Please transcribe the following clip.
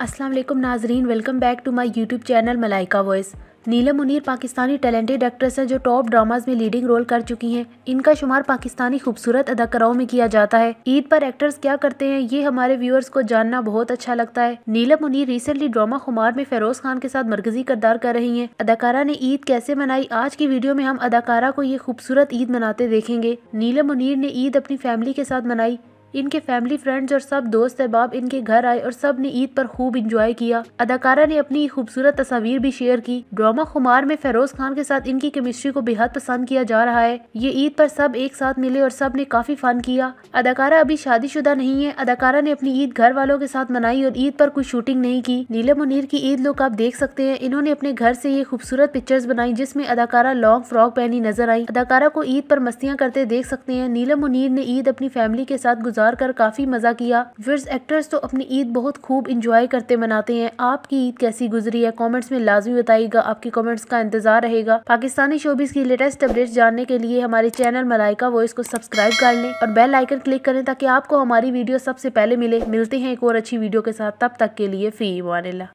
अस्सलाम वालेकुम नाजरीन welcome back to my YouTube channel Malaika voice Neelam Munir Pakistani talented actress हैं जो टॉप ड्रामाज में लीडिंग रोल कर चुकी हैं इनका शुमार पाकिस्तानी खूबसूरत अदाकाराओं में किया जाता है ईद पर एक्टर्स क्या करते हैं ये हमारे व्यूअर्स को जानना बहुत अच्छा लगता है नीलम मुनीर रिसेंटली ड्रामा खुमार में फेरोज खान के साथ मरकजी करदार कर रही है अदाकारा ने ईद कैसे मनाई आज की वीडियो में हम अदाकारा को ये खूबसूरत ईद मनाते देखेंगे नीलम मुनीर ने ईद अपनी फैमिली के साथ मनाई इनके फैमिली फ्रेंड्स और सब दोस्त अहबाब इनके घर आए और सब ने ईद पर खूब इंजॉय किया अदाकारा ने अपनी खूबसूरत तस्वीर भी शेयर की ड्रामा खुमार में फेरोज खान के साथ इनकी केमिस्ट्री को बेहद पसंद किया जा रहा है ये ईद पर सब एक साथ मिले और सब ने काफी फन किया अदाकारा अभी शादीशुदा नहीं है अदाकारा ने अपनी ईद घर वालों के साथ मनाई और ईद पर कोई शूटिंग नहीं की नीलम मुनीर की ईद लुक आप देख सकते हैं इन्होंने अपने घर से ये खूबसूरत पिक्चर्स बनाई जिसमें अदाकारा लॉन्ग फ्रॉक पहनी नजर आई अदाकारा को ईद पर मस्तियां करते देख सकते हैं नीलम मुनीर ने ईद अपनी फैमिली के साथ गुजार कर काफ़ी मज़ा किया विर्स एक्टर्स तो अपनी ईद बहुत खूब इंजॉय करते मनाते हैं आपकी ईद कैसी गुजरी है कॉमेंट्स में लाजमी बताएगा आपके कॉमेंट्स का इंतजार रहेगा पाकिस्तानी शोबीज की लेटेस्ट अपडेट जानने के लिए हमारे चैनल मलाइका वॉइस को सब्सक्राइब कर लें और बेल आइकन क्लिक करें ताकि आपको हमारी वीडियो सबसे पहले मिले मिलते हैं एक और अच्छी वीडियो के साथ तब तक के लिए फ़ी वाला